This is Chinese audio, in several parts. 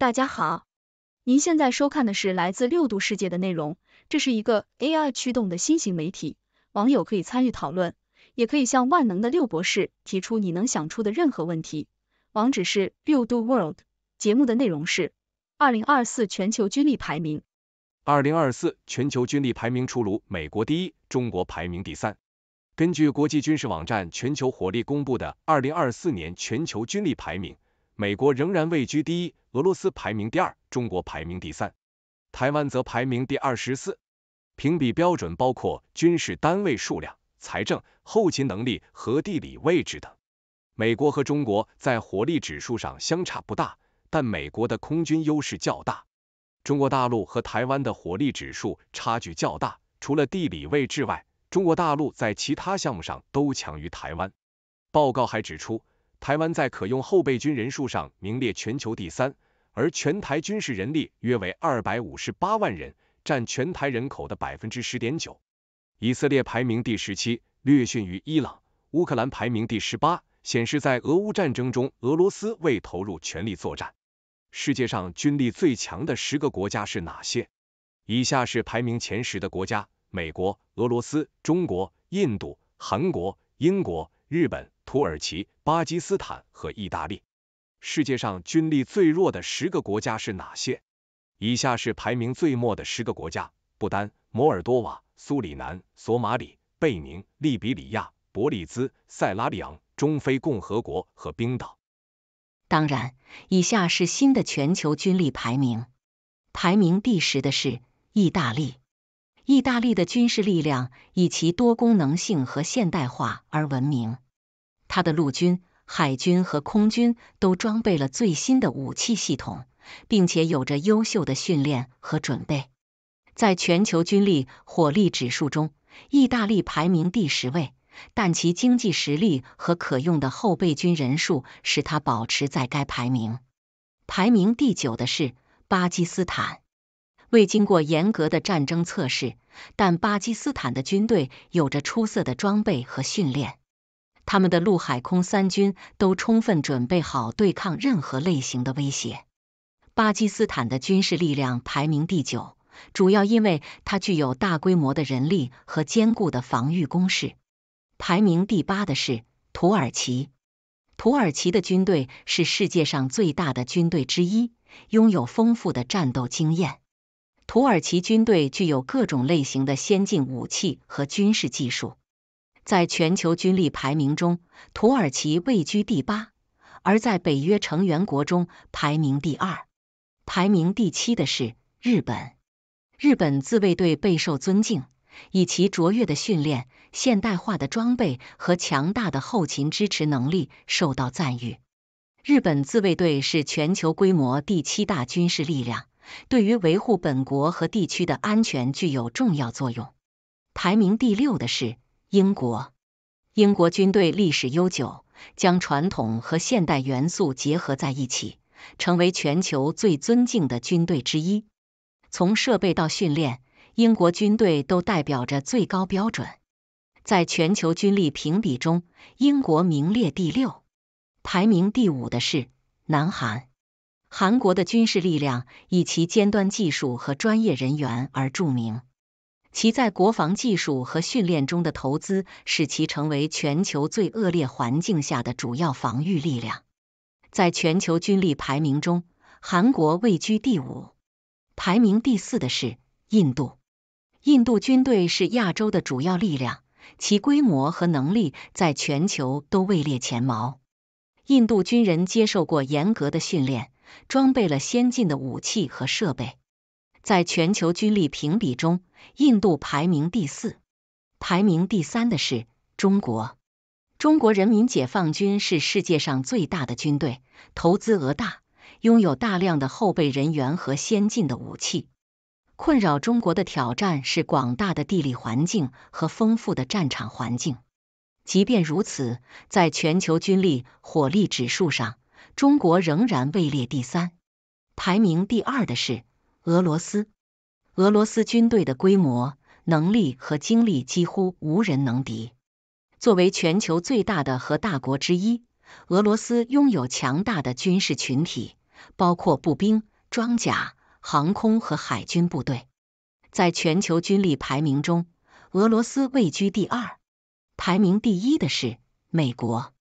大家好，您现在收看的是来自六度世界的内容，这是一个 AI 驱动的新型媒体，网友可以参与讨论，也可以向万能的六博士提出你能想出的任何问题。网址是六度 world。节目的内容是二零二四全球军力排名。二零二四全球军力排名出炉，美国第一，中国排名第三。根据国际军事网站全球火力公布的二零二四年全球军力排名。美国仍然位居第一，俄罗斯排名第二，中国排名第三，台湾则排名第二十四。评比标准包括军事单位数量、财政、后勤能力和地理位置等。美国和中国在火力指数上相差不大，但美国的空军优势较大。中国大陆和台湾的火力指数差距较大，除了地理位置外，中国大陆在其他项目上都强于台湾。报告还指出。台湾在可用后备军人数上名列全球第三，而全台军事人力约为二百五十八万人，占全台人口的百分之十点九。以色列排名第十七，略逊于伊朗。乌克兰排名第十八，显示在俄乌战争中，俄罗斯未投入全力作战。世界上军力最强的十个国家是哪些？以下是排名前十的国家：美国、俄罗斯、中国、印度、韩国、英国、日本。土耳其、巴基斯坦和意大利，世界上军力最弱的十个国家是哪些？以下是排名最末的十个国家：不丹、摩尔多瓦、苏里南、索马里、贝宁、利比里亚、伯利兹、塞拉利昂、中非共和国和冰岛。当然，以下是新的全球军力排名，排名第十的是意大利。意大利的军事力量以其多功能性和现代化而闻名。他的陆军、海军和空军都装备了最新的武器系统，并且有着优秀的训练和准备。在全球军力火力指数中，意大利排名第十位，但其经济实力和可用的后备军人数使他保持在该排名。排名第九的是巴基斯坦，未经过严格的战争测试，但巴基斯坦的军队有着出色的装备和训练。他们的陆海空三军都充分准备好对抗任何类型的威胁。巴基斯坦的军事力量排名第九，主要因为它具有大规模的人力和坚固的防御工事。排名第八的是土耳其。土耳其的军队是世界上最大的军队之一，拥有丰富的战斗经验。土耳其军队具有各种类型的先进武器和军事技术。在全球军力排名中，土耳其位居第八，而在北约成员国中排名第二。排名第七的是日本，日本自卫队备受尊敬，以其卓越的训练、现代化的装备和强大的后勤支持能力受到赞誉。日本自卫队是全球规模第七大军事力量，对于维护本国和地区的安全具有重要作用。排名第六的是。英国，英国军队历史悠久，将传统和现代元素结合在一起，成为全球最尊敬的军队之一。从设备到训练，英国军队都代表着最高标准。在全球军力评比中，英国名列第六，排名第五的是南韩。韩国的军事力量以其尖端技术和专业人员而著名。其在国防技术和训练中的投资，使其成为全球最恶劣环境下的主要防御力量。在全球军力排名中，韩国位居第五，排名第四的是印度。印度军队是亚洲的主要力量，其规模和能力在全球都位列前茅。印度军人接受过严格的训练，装备了先进的武器和设备。在全球军力评比中，印度排名第四，排名第三的是中国。中国人民解放军是世界上最大的军队，投资额大，拥有大量的后备人员和先进的武器。困扰中国的挑战是广大的地理环境和丰富的战场环境。即便如此，在全球军力火力指数上，中国仍然位列第三，排名第二的是。俄罗斯，俄罗斯军队的规模、能力和精力几乎无人能敌。作为全球最大的核大国之一，俄罗斯拥有强大的军事群体，包括步兵、装甲、航空和海军部队。在全球军力排名中，俄罗斯位居第二，排名第一的是美国。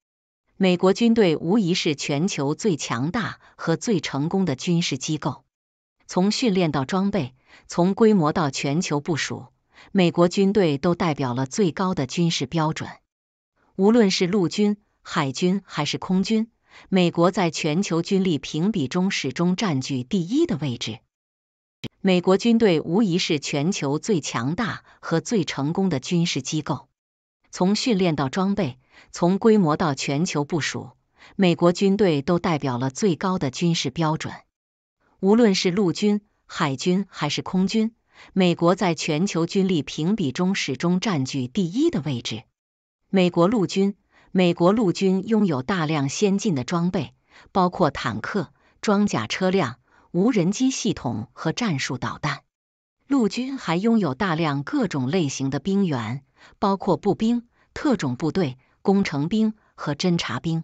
美国军队无疑是全球最强大和最成功的军事机构。从训练到装备，从规模到全球部署，美国军队都代表了最高的军事标准。无论是陆军、海军还是空军，美国在全球军力评比中始终占据第一的位置。美国军队无疑是全球最强大和最成功的军事机构。从训练到装备，从规模到全球部署，美国军队都代表了最高的军事标准。无论是陆军、海军还是空军，美国在全球军力评比中始终占据第一的位置。美国陆军，美国陆军拥有大量先进的装备，包括坦克、装甲车辆、无人机系统和战术导弹。陆军还拥有大量各种类型的兵员，包括步兵、特种部队、工程兵和侦察兵。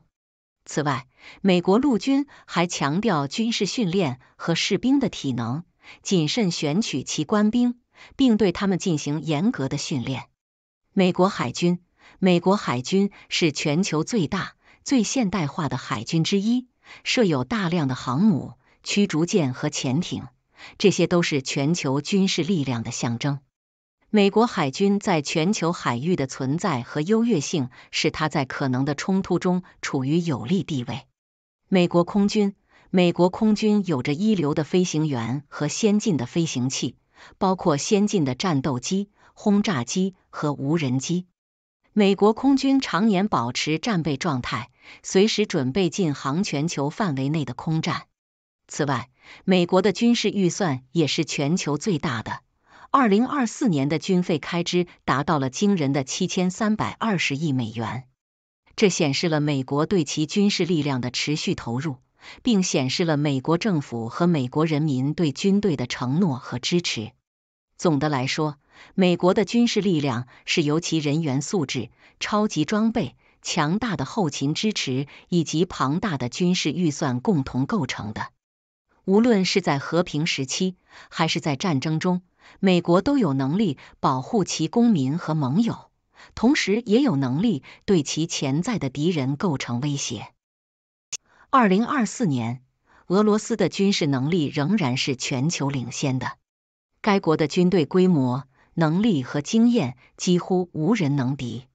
此外，美国陆军还强调军事训练和士兵的体能，谨慎选取其官兵，并对他们进行严格的训练。美国海军，美国海军是全球最大、最现代化的海军之一，设有大量的航母、驱逐舰和潜艇，这些都是全球军事力量的象征。美国海军在全球海域的存在和优越性，使它在可能的冲突中处于有利地位。美国空军，美国空军有着一流的飞行员和先进的飞行器，包括先进的战斗机、轰炸机和无人机。美国空军常年保持战备状态，随时准备进行全球范围内的空战。此外，美国的军事预算也是全球最大的。二零二四年的军费开支达到了惊人的七千三百二十亿美元，这显示了美国对其军事力量的持续投入，并显示了美国政府和美国人民对军队的承诺和支持。总的来说，美国的军事力量是由其人员素质、超级装备、强大的后勤支持以及庞大的军事预算共同构成的。无论是在和平时期还是在战争中。美国都有能力保护其公民和盟友，同时也有能力对其潜在的敌人构成威胁。二零二四年，俄罗斯的军事能力仍然是全球领先的。该国的军队规模、能力和经验几乎无人能敌。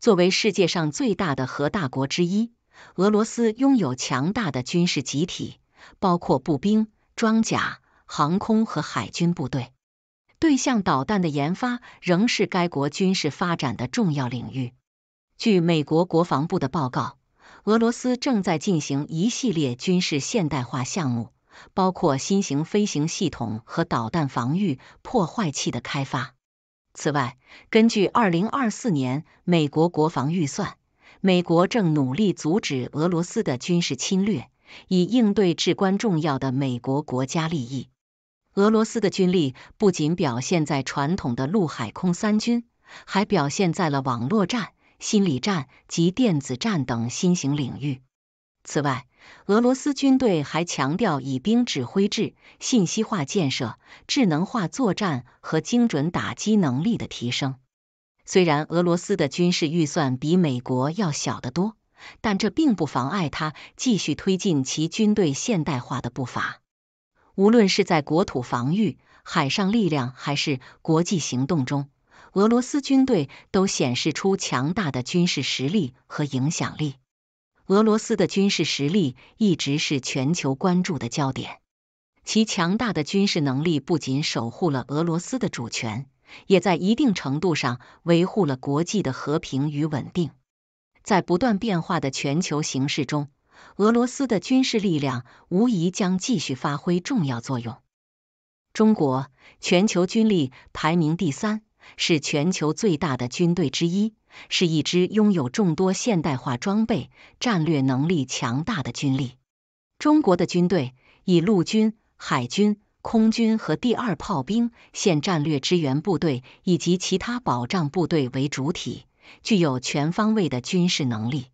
作为世界上最大的核大国之一，俄罗斯拥有强大的军事集体，包括步兵、装甲、航空和海军部队。对向导弹的研发仍是该国军事发展的重要领域。据美国国防部的报告，俄罗斯正在进行一系列军事现代化项目，包括新型飞行系统和导弹防御破坏器的开发。此外，根据二零二四年美国国防预算，美国正努力阻止俄罗斯的军事侵略，以应对至关重要的美国国家利益。俄罗斯的军力不仅表现在传统的陆海空三军，还表现在了网络战、心理战及电子战等新型领域。此外，俄罗斯军队还强调以兵指挥制、信息化建设、智能化作战和精准打击能力的提升。虽然俄罗斯的军事预算比美国要小得多，但这并不妨碍它继续推进其军队现代化的步伐。无论是在国土防御、海上力量，还是国际行动中，俄罗斯军队都显示出强大的军事实力和影响力。俄罗斯的军事实力一直是全球关注的焦点，其强大的军事能力不仅守护了俄罗斯的主权，也在一定程度上维护了国际的和平与稳定。在不断变化的全球形势中，俄罗斯的军事力量无疑将继续发挥重要作用。中国全球军力排名第三，是全球最大的军队之一，是一支拥有众多现代化装备、战略能力强大的军力。中国的军队以陆军、海军、空军和第二炮兵（现战略支援部队）以及其他保障部队为主体，具有全方位的军事能力。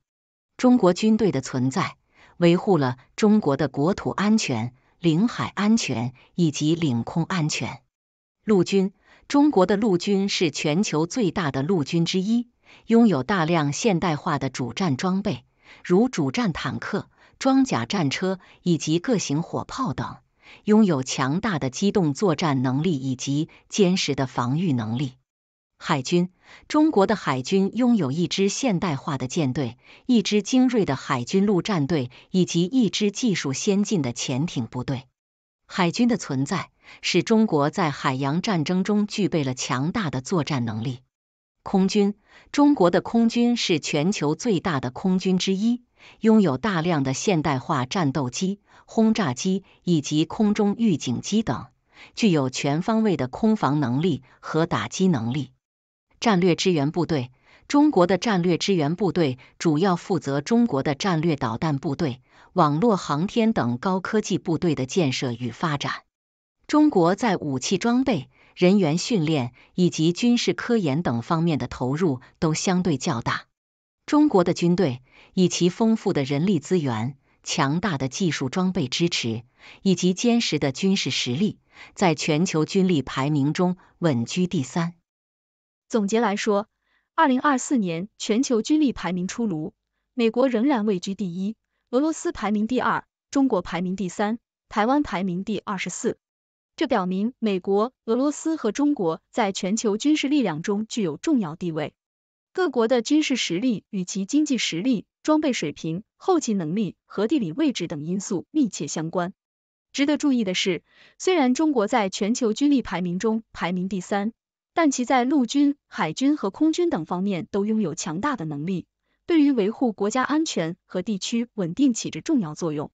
中国军队的存在维护了中国的国土安全、领海安全以及领空安全。陆军，中国的陆军是全球最大的陆军之一，拥有大量现代化的主战装备，如主战坦克、装甲战车以及各型火炮等，拥有强大的机动作战能力以及坚实的防御能力。海军：中国的海军拥有一支现代化的舰队、一支精锐的海军陆战队以及一支技术先进的潜艇部队。海军的存在使中国在海洋战争中具备了强大的作战能力。空军：中国的空军是全球最大的空军之一，拥有大量的现代化战斗机、轰炸机以及空中预警机等，具有全方位的空防能力和打击能力。战略支援部队，中国的战略支援部队主要负责中国的战略导弹部队、网络、航天等高科技部队的建设与发展。中国在武器装备、人员训练以及军事科研等方面的投入都相对较大。中国的军队以其丰富的人力资源、强大的技术装备支持以及坚实的军事实力，在全球军力排名中稳居第三。总结来说，二零二四年全球军力排名出炉，美国仍然位居第一，俄罗斯排名第二，中国排名第三，台湾排名第二十四。这表明美国、俄罗斯和中国在全球军事力量中具有重要地位。各国的军事实力与其经济实力、装备水平、后勤能力和地理位置等因素密切相关。值得注意的是，虽然中国在全球军力排名中排名第三。但其在陆军、海军和空军等方面都拥有强大的能力，对于维护国家安全和地区稳定起着重要作用。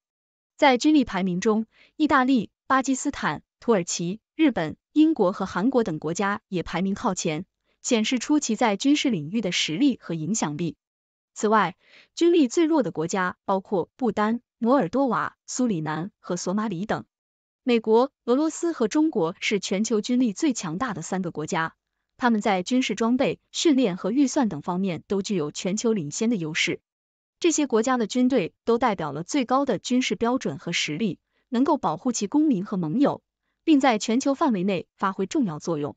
在军力排名中，意大利、巴基斯坦、土耳其、日本、英国和韩国等国家也排名靠前，显示出其在军事领域的实力和影响力。此外，军力最弱的国家包括不丹、摩尔多瓦、苏里南和索马里等。美国、俄罗斯和中国是全球军力最强大的三个国家，他们在军事装备、训练和预算等方面都具有全球领先的优势。这些国家的军队都代表了最高的军事标准和实力，能够保护其公民和盟友，并在全球范围内发挥重要作用。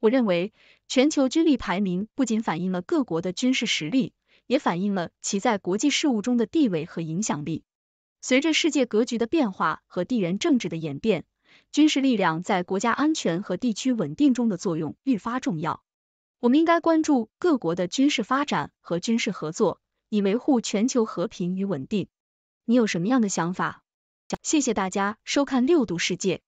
我认为，全球军力排名不仅反映了各国的军事实力，也反映了其在国际事务中的地位和影响力。随着世界格局的变化和地缘政治的演变，军事力量在国家安全和地区稳定中的作用愈发重要。我们应该关注各国的军事发展和军事合作，以维护全球和平与稳定。你有什么样的想法？谢谢大家收看六度世界，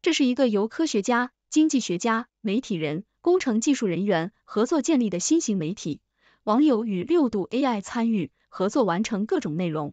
这是一个由科学家、经济学家、媒体人、工程技术人员合作建立的新型媒体，网友与六度 AI 参与合作完成各种内容。